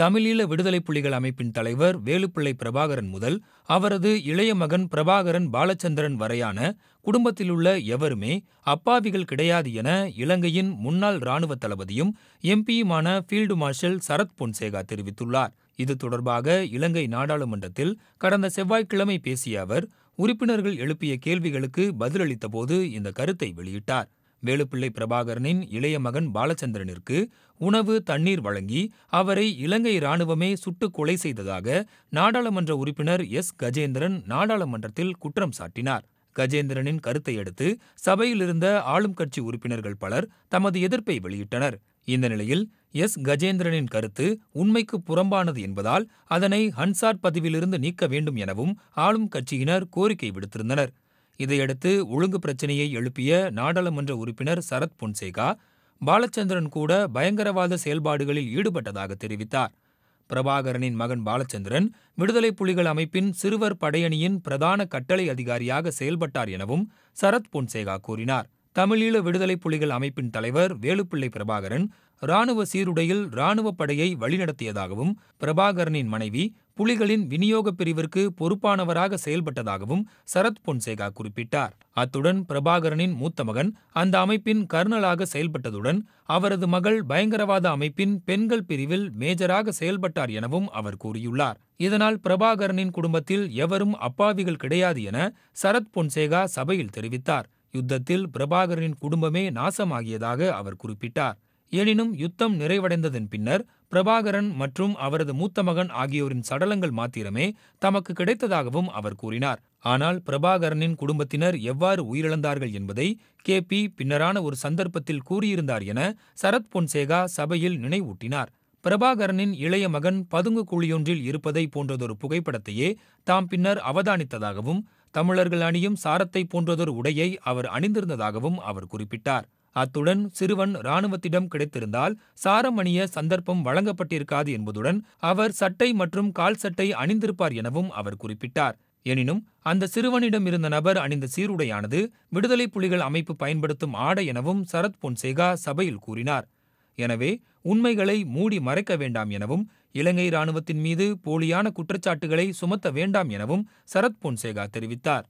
தமிழீழ விடுதலைப் புலிகள் அமைப்பின் தலைவர் வேலுப்பிள்ளை பிரபாகரன் முதல் அவரது இளைய மகன் பிரபாகரன் பாலச்சந்திரன் வரையான குடும்பத்திலுள்ள எவருமே அப்பாவிகள் கிடையாது என இலங்கையின் முன்னாள் ராணுவ தளபதியும் எம்பியுமான ஃபீல்டு மார்ஷல் சரத் பொன்சேகா தெரிவித்துள்ளார் இது தொடர்பாக இலங்கை நாடாளுமன்றத்தில் கடந்த செவ்வாய்க்கிழமை பேசிய அவர் உறுப்பினர்கள் எழுப்பிய கேள்விகளுக்கு பதிலளித்தபோது இந்த கருத்தை வெளியிட்டார் வேலுப்பிள்ளை பிரபாகரனின் இளைய மகன் பாலச்சந்திரனிற்கு உணவு தண்ணீர் வழங்கி அவரை இலங்கை ராணுவமே சுட்டுக் கொலை செய்ததாக நாடாளுமன்ற உறுப்பினர் எஸ் கஜேந்திரன் நாடாளுமன்றத்தில் குற்றம் சாட்டினார் கஜேந்திரனின் கருத்தை அடுத்து சபையிலிருந்த ஆளும் கட்சி உறுப்பினர்கள் பலர் தமது எதிர்ப்பை வெளியிட்டனர் இந்த நிலையில் எஸ் கஜேந்திரனின் கருத்து உண்மைக்கு புறம்பானது என்பதால் அதனை ஹன்சார் பதிவிலிருந்து நீக்க வேண்டும் எனவும் ஆளும் கட்சியினர் கோரிக்கை விடுத்திருந்தனர் இதையடுத்து ஒழுங்கு பிரச்சினையை எழுப்பிய நாடாளுமன்ற உறுப்பினர் சரத் பொன்சேகா பாலச்சந்திரன் கூட பயங்கரவாத செயல்பாடுகளில் ஈடுபட்டதாக தெரிவித்தார் பிரபாகரனின் மகன் பாலச்சந்திரன் விடுதலை புலிகள் அமைப்பின் சிறுவர் படையணியின் பிரதான கட்டளை அதிகாரியாக செயல்பட்டார் எனவும் சரத் பொன்சேகா கூறினார் தமிழீழ விடுதலைப் புலிகள் அமைப்பின் தலைவர் வேலுப்பிள்ளை பிரபாகரன் ராணுவ சீருடையில் ராணுவப் படையை வழிநடத்தியதாகவும் பிரபாகரனின் மனைவி புலிகளின் விநியோகப் பிரிவிற்கு பொறுப்பானவராக செயல்பட்டதாகவும் சரத் பொன்சேகா குறிப்பிட்டார் அத்துடன் பிரபாகரனின் மூத்த மகன் அந்த அமைப்பின் கர்னலாக செயல்பட்டதுடன் அவரது மகள் பயங்கரவாத அமைப்பின் பெண்கள் பிரிவில் மேஜராக செயல்பட்டார் எனவும் அவர் கூறியுள்ளார் இதனால் பிரபாகரனின் குடும்பத்தில் எவரும் அப்பாவிகள் கிடையாது என சரத் பொன்சேகா சபையில் தெரிவித்தார் யுத்தத்தில் பிரபாகரனின் குடும்பமே நாசமாகியதாக அவர் குறிப்பிட்டார் எனினும் யுத்தம் நிறைவடைந்ததன் பின்னர் பிரபாகரன் மற்றும் அவரது மூத்த மகன் ஆகியோரின் சடலங்கள் மாத்திரமே தமக்கு கிடைத்ததாகவும் அவர் கூறினார் ஆனால் பிரபாகரனின் குடும்பத்தினர் எவ்வாறு உயிரிழந்தார்கள் என்பதை கே பி பின்னரான ஒரு சந்தர்ப்பத்தில் கூறியிருந்தார் என சரத் பொன்சேகா சபையில் நினைவூட்டினார் பிரபாகரனின் இளைய மகன் பதுங்கு குழியொன்றில் இருப்பதை போன்றதொரு புகைப்படத்தையே தாம் பின்னர் அவதானித்ததாகவும் தமிழர்கள் அணியும் சாரத்தை போன்றதொரு உடையை அவர் அணிந்திருந்ததாகவும் அவர் குறிப்பிட்டார் அத்துடன் சிறுவன் இராணுவத்திடம் கிடைத்திருந்தால் சாரம் அணிய சந்தர்ப்பம் வழங்கப்பட்டிருக்காது என்பதுடன் அவர் சட்டை மற்றும் கால் சட்டை அணிந்திருப்பார் எனவும் அவர் குறிப்பிட்டார் எனினும் அந்த சிறுவனிடம் இருந்த நபர் அணிந்த சீருடையானது விடுதலை புலிகள் அமைப்பு பயன்படுத்தும் ஆடை எனவும் சரத் பொன்சேகா சபையில் கூறினார் எனவே உண்மைகளை மூடி மறைக்க வேண்டாம் எனவும், இலங்கை ராணுவத்தின் மீது போலியான குற்றச்சாட்டுகளை சுமத்த வேண்டாம் எனவும் சரத் பொன்சேகா தெரிவித்தார்.